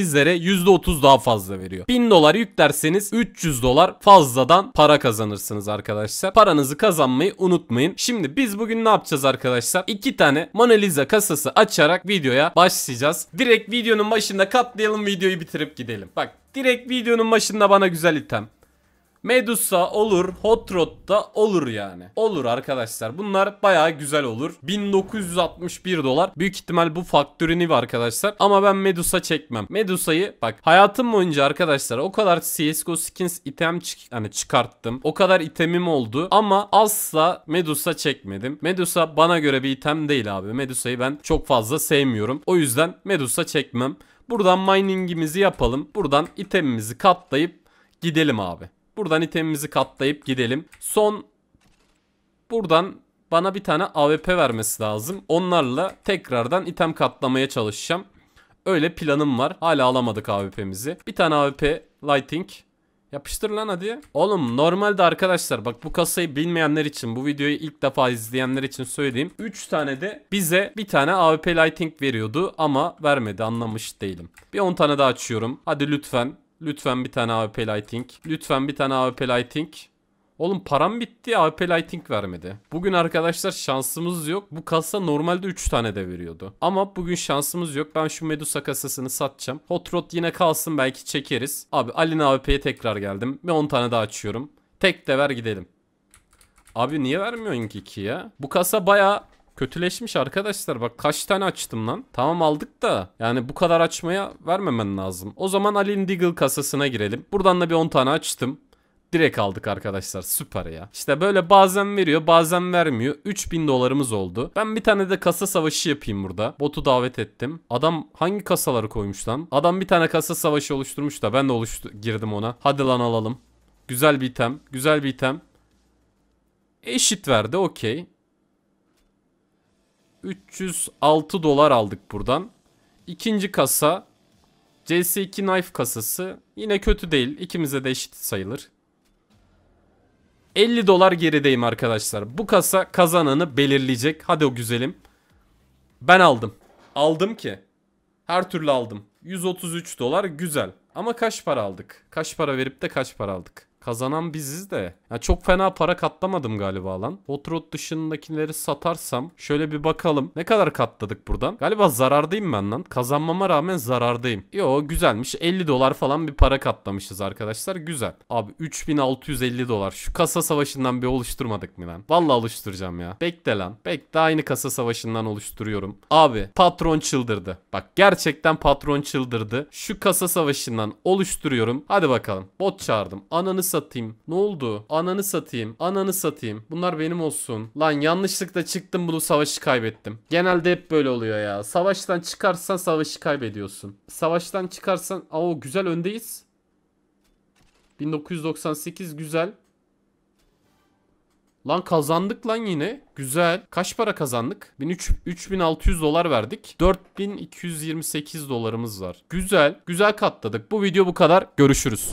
sizlere %30 daha fazla veriyor. 1000 dolar yüklerseniz 300 dolar fazladan para kazanırsınız arkadaşlar. Paranızı kazanmayı unutmayın. Şimdi biz bugün ne yapacağız arkadaşlar? 2 tane Mona Lisa kasası açarak videoya başlayacağız. Direkt videonun başında katlayalım videoyu bitirip gidelim. Bak direkt videonun başında bana güzel item. Medusa olur, Hot Rod da olur yani. Olur arkadaşlar. Bunlar baya güzel olur. 1961 dolar. Büyük ihtimal bu faktörünü arkadaşlar. Ama ben Medusa çekmem. Medusa'yı bak hayatım boyunca arkadaşlar o kadar CSGO skins item çık hani çıkarttım. O kadar itemim oldu ama asla Medusa çekmedim. Medusa bana göre bir item değil abi. Medusa'yı ben çok fazla sevmiyorum. O yüzden Medusa çekmem. Buradan miningimizi yapalım. Buradan itemimizi katlayıp gidelim abi. Buradan itemimizi katlayıp gidelim. Son buradan bana bir tane AWP vermesi lazım. Onlarla tekrardan item katlamaya çalışacağım. Öyle planım var. Hala alamadık AWP'mizi. Bir tane AWP Lighting. Yapıştır lan hadi. Oğlum normalde arkadaşlar bak bu kasayı bilmeyenler için bu videoyu ilk defa izleyenler için söyleyeyim. 3 tane de bize bir tane AWP Lighting veriyordu ama vermedi anlamış değilim. Bir 10 tane daha açıyorum. Hadi lütfen Lütfen bir tane AWP Lighting. Lütfen bir tane AWP Lighting. Oğlum param bitti AWP Lighting vermedi. Bugün arkadaşlar şansımız yok. Bu kasa normalde 3 tane de veriyordu. Ama bugün şansımız yok. Ben şu Medusa kasasını satacağım. Hot Rod yine kalsın belki çekeriz. Abi Alin AWP'ye tekrar geldim. Bir 10 tane daha açıyorum. Tek de ver gidelim. Abi niye vermiyorsun ki 2 ya? Bu kasa baya Kötüleşmiş arkadaşlar bak kaç tane açtım lan. Tamam aldık da yani bu kadar açmaya vermemen lazım. O zaman Alin Deagle kasasına girelim. Buradan da bir 10 tane açtım. Direkt aldık arkadaşlar süper ya. İşte böyle bazen veriyor bazen vermiyor. 3000 dolarımız oldu. Ben bir tane de kasa savaşı yapayım burada. Botu davet ettim. Adam hangi kasaları koymuş lan? Adam bir tane kasa savaşı oluşturmuş da ben de oluştu girdim ona. Hadi lan alalım. Güzel bir item. Güzel bir item. Eşit verdi okey. 306 dolar aldık buradan. İkinci kasa CS2 Knife kasası yine kötü değil. İkimize de eşit sayılır. 50 dolar gerideyim arkadaşlar. Bu kasa kazananı belirleyecek. Hadi o güzelim. Ben aldım. Aldım ki. Her türlü aldım. 133 dolar güzel. Ama kaç para aldık? Kaç para verip de kaç para aldık? Kazanan biziz de. Ya çok fena para katlamadım galiba lan. Hot Rod dışındakileri satarsam şöyle bir bakalım. Ne kadar katladık buradan? Galiba zarardayım ben lan. Kazanmama rağmen zarardayım. Yo güzelmiş. 50 dolar falan bir para katlamışız arkadaşlar. Güzel. Abi 3650 dolar. Şu kasa savaşından bir oluşturmadık mı lan? Valla oluşturacağım ya. Bekle lan. Bekle aynı kasa savaşından oluşturuyorum. Abi patron çıldırdı. Bak gerçekten patron çıldırdı. Şu kasa savaşından oluşturuyorum. Hadi bakalım. Bot çağırdım. Ananı satayım. Ne oldu? Ananı satayım. Ananı satayım. Bunlar benim olsun. Lan yanlışlıkla çıktım bunu savaşı kaybettim. Genelde hep böyle oluyor ya. Savaştan çıkarsan savaşı kaybediyorsun. Savaştan çıkarsan... Aa güzel öndeyiz. 1998 güzel. Lan kazandık lan yine. Güzel. Kaç para kazandık? 13, 3600 dolar verdik. 4228 dolarımız var. Güzel. Güzel katladık. Bu video bu kadar. Görüşürüz.